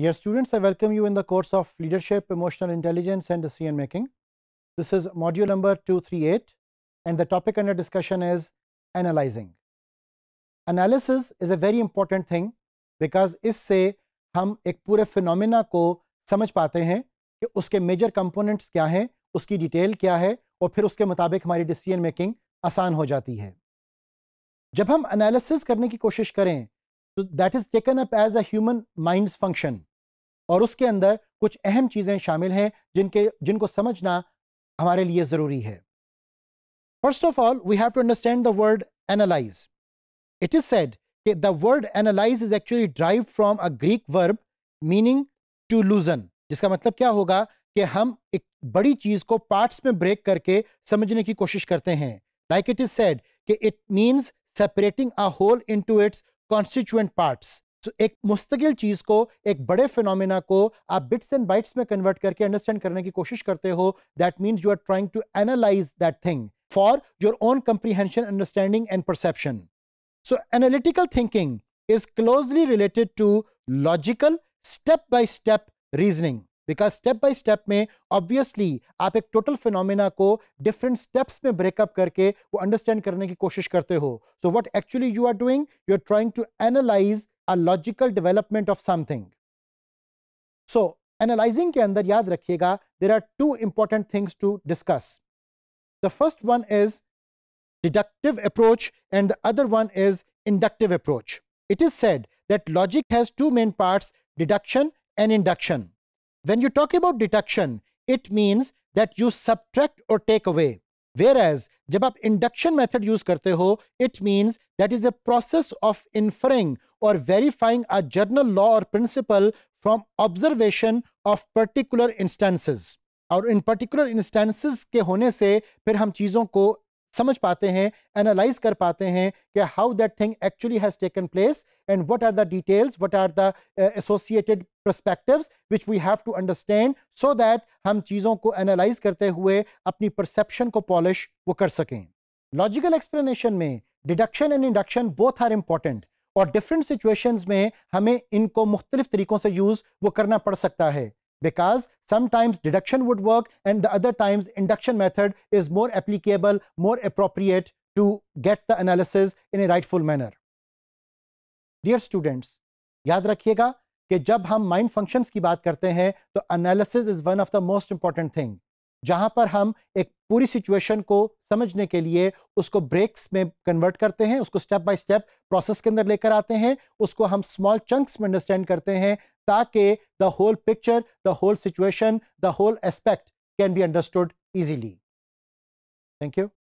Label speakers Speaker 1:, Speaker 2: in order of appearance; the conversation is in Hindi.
Speaker 1: Dear students, I welcome you in the course of Leadership, Emotional Intelligence and Decision Making. This is module number 238 and the topic under discussion is Analyzing. Analysis is a very important thing because is इससे हम ek पूरे phenomena ko samaj पाते hain ki uske major components kya hain, uski detail kya hai aur फिर uske मुताबिक हमारी decision making asaan ho jati hai. जब हम एनालिसिस करने की कोशिश करें तो that is taken up as a human minds function और उसके अंदर कुछ अहम चीज़ें शामिल हैं जिनके जिनको समझना हमारे लिए ज़रूरी है first of all we have to understand the word analyse it is said कि the word analyse is actually drive from a Greek verb meaning to loosen जिसका मतलब क्या होगा कि हम एक बड़ी चीज़ को पार्ट्स में ब्रेक करके समझने की कोशिश करते हैं लाइक इट इज़ सेड कि it means separating a whole into its constituent parts तो एक मुस्तकिल चीज़ को एक बड़े फिनोमिना को आप बिट्स एंड बाइट्स में कन्वर्ट करके अंडरस्टैंड करने की कोशिश करते हो that means you are trying to analyse that thing for your own comprehension understanding and perception so analytical thinking is closely related to logical step by step reasoning because step by step में ऑब्वियसली आप एक टोटल फिनोमिना को डिफरेंट स्टेप्स में ब्रेकअप करके वो अंडरस्टैंड करने की कोशिश करते हो so what actually you are doing you are trying to analyse a logical development of something so analysing के अंदर याद रखिएगा there are two important things to discuss the first one is deductive approach and the other one is inductive approach. It is said that logic has two main parts, deduction and induction. When you talk about deduction, it means that you subtract or take away. Whereas, जब आप induction method use करते हो, it means that is a process of inferring or verifying a general law or principle from observation of particular instances. और इन particular instances के होने से फिर हम चीज़ों को समझ पाते हैं एनालाइज कर पाते हैं कि how that thing actually has taken place and what are the details what are the associated perspectives which we have to understand so that हम चीज़ों को एनालाइज करते हुए अपनी परसेप्शन को पॉलिश वो कर सकें लॉजिकल एक्सप्लेनेशन में deduction and induction both are important और डिफरेंट सिचुएशंस में हमें इनको मुख्तलिफ तरीक़ों से यूज़ वो करना पड़ सकता है because sometimes deduction would work and the other times induction method is more applicable, more appropriate to get the analysis in a rightful manner. Dear students, याद रखिएगा ke jab हम mind functions ki baat karte hain, to analysis is one of the most important thing जहां पर हम एक पूरी सिचुएशन को समझने के लिए उसको ब्रेक्स में कन्वर्ट करते हैं उसको स्टेप बाय स्टेप प्रोसेस के अंदर लेकर आते हैं उसको हम स्मॉल चंक्स में अंडरस्टैंड करते हैं ताकि the whole picture the whole situation the whole aspect can be understood easily thank you